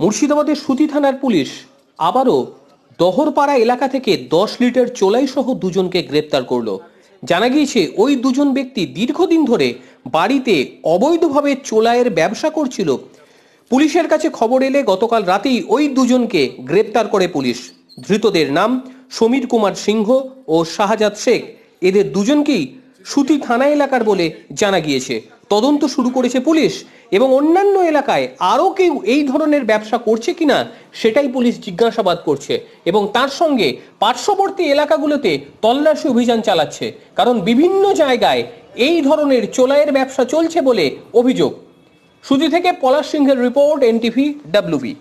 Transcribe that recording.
মুর্শিদাবাদের সুতি থানার পুলিশ আবারও দহরপাড়া এলাকা থেকে দশ লিটার চোলাই সহ দুজনকে গ্রেপ্তার করল জানা গিয়েছে ওই দুজন ব্যক্তি দীর্ঘদিন ধরে বাড়িতে অবৈধভাবে চোলাইয়ের ব্যবসা করছিল পুলিশের কাছে খবর এলে গতকাল রাতেই ওই দুজনকে গ্রেপ্তার করে পুলিশ ধৃতদের নাম সমীর কুমার সিংহ ও শাহজাদ শেখ এদের দুজনকেই সুতি থানা এলাকার বলে জানা গিয়েছে তদন্ত শুরু করেছে পুলিশ এবং অন্যান্য এলাকায় আরও কেউ এই ধরনের ব্যবসা করছে কিনা সেটাই পুলিশ জিজ্ঞাসাবাদ করছে এবং তার সঙ্গে পার্শ্ববর্তী এলাকাগুলোতে তল্লাশি অভিযান চালাচ্ছে কারণ বিভিন্ন জায়গায় এই ধরনের চোলাইয়ের ব্যবসা চলছে বলে অভিযোগ সুজি থেকে পলাশ সিংহের রিপোর্ট এনটিভি ডাব্লিউবি